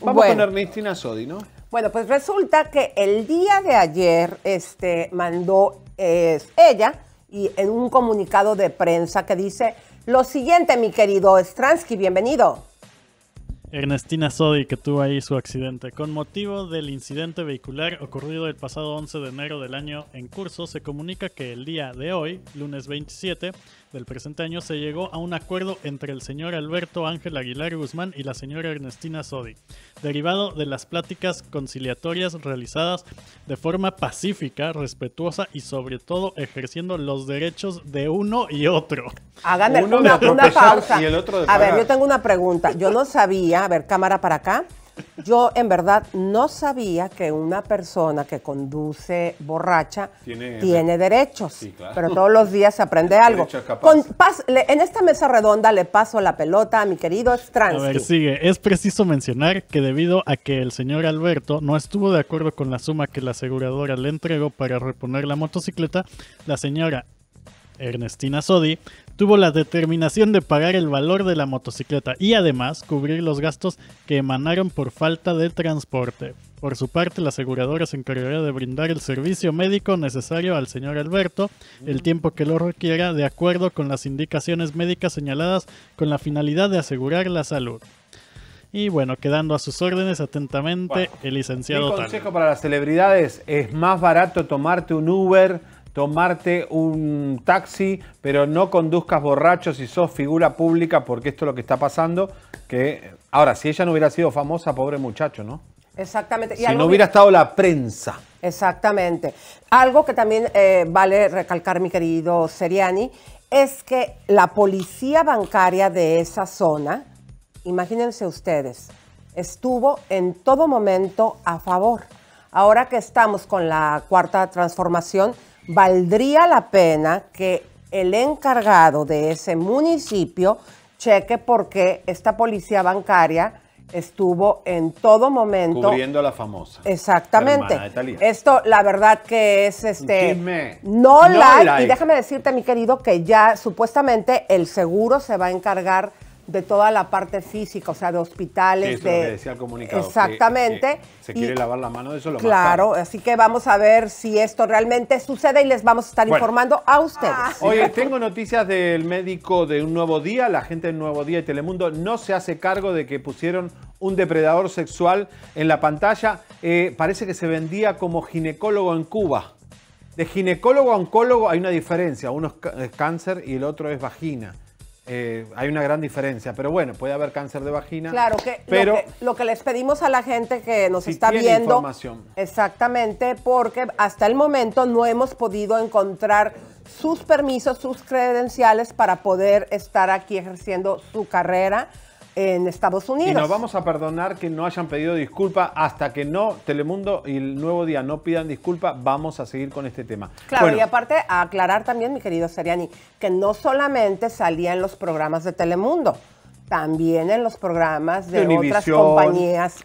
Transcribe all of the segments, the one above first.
Vamos con Ernestina Sodi, ¿no? Bueno, pues resulta que el día de ayer este, mandó es ella y en un comunicado de prensa que dice lo siguiente, mi querido Stransky, bienvenido. Ernestina Sodi, que tuvo ahí su accidente. Con motivo del incidente vehicular ocurrido el pasado 11 de enero del año en curso, se comunica que el día de hoy, lunes 27, del presente año se llegó a un acuerdo entre el señor Alberto Ángel Aguilar Guzmán y la señora Ernestina Sodi, derivado de las pláticas conciliatorias realizadas de forma pacífica, respetuosa y sobre todo ejerciendo los derechos de uno y otro. Háganle una, pausa. a ver, yo tengo una pregunta. Yo no sabía, a ver, cámara para acá. Yo en verdad no sabía que una persona que conduce borracha tiene, derechos, pero todos los días se aprende algo. en esta mesa redonda le paso la pelota a mi querido Stransky. A ver, sigue. Es preciso mencionar que debido a que el señor Alberto no estuvo de acuerdo con la suma que la aseguradora le entregó para reponer la motocicleta, la señora Ernestina Sodi, tuvo la determinación de pagar el valor de la motocicleta y además cubrir los gastos que emanaron por falta de transporte. Por su parte, la aseguradora se encargará de brindar el servicio médico necesario al señor Alberto el tiempo que lo requiera de acuerdo con las indicaciones médicas señaladas con la finalidad de asegurar la salud. Y bueno, quedando a sus órdenes atentamente el licenciado. consejo para las celebridades es más barato tomarte un Uber tomarte un taxi, pero no conduzcas borracho si sos figura pública, porque esto es lo que está pasando. Que ahora, si ella no hubiera sido famosa, pobre muchacho, ¿no? Exactamente. si no hubiera estado la prensa. Exactamente. Algo que también eh, vale recalcar, mi querido Seriani, es que la policía bancaria de esa zona, imagínense ustedes, estuvo en todo momento a favor. Ahora que estamos con la cuarta transformación, valdría la pena que el encargado de ese municipio cheque porque esta policía bancaria estuvo en todo momento cubriendo a la famosa. Exactamente. Esto la verdad que es este no, la y déjame decirte mi querido que ya supuestamente el seguro se va a encargar de toda la parte física, o sea, de hospitales. de, Exactamente. se quiere lavar la mano, eso lo Claro, así que vamos a ver si esto realmente sucede y les vamos a estar informando a ustedes. Ah. Oye, tengo noticias del médico de Un Nuevo Día. La gente de Nuevo Día y Telemundo no se hace cargo de que pusieron un depredador sexual en la pantalla. Eh, parece que se vendía como ginecólogo en Cuba. De ginecólogo a oncólogo hay una diferencia. Uno es cáncer y el otro es vagina. Eh, hay una gran diferencia, pero bueno, puede haber cáncer de vagina. Claro que, pero lo, que les pedimos a la gente que nos está viendo, exactamente, porque hasta el momento no hemos podido encontrar sus permisos, sus credenciales para poder estar aquí ejerciendo su carrera en Estados Unidos. Y nos vamos a perdonar que no hayan pedido disculpa hasta que no Telemundo y el Nuevo Día no pidan disculpa, vamos a seguir con este tema. Claro, y aparte a aclarar también, mi querido Seriani, que no solamente salía en los programas de Telemundo. También en los programas de otras eh, compañías,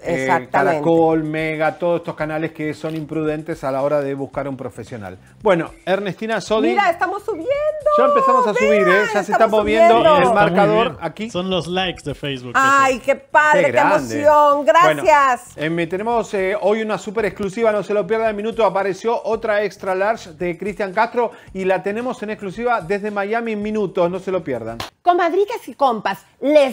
Caracol, Mega, todos estos canales que son imprudentes a la hora de buscar un profesional. Bueno, Ernestina Sodi. Mira, estamos subiendo. Ya empezamos a subir, ¿eh? Ya se está moviendo el marcador aquí. Son los likes de Facebook. Ay, qué padre, qué, emoción. Gracias. Eh, tenemos eh, hoy una súper exclusiva, no se lo pierdan el minuto. Apareció otra extra large de Cristian Castro y la tenemos en exclusiva desde Miami en minutos, no se lo pierdan. Comadrigas y compas, les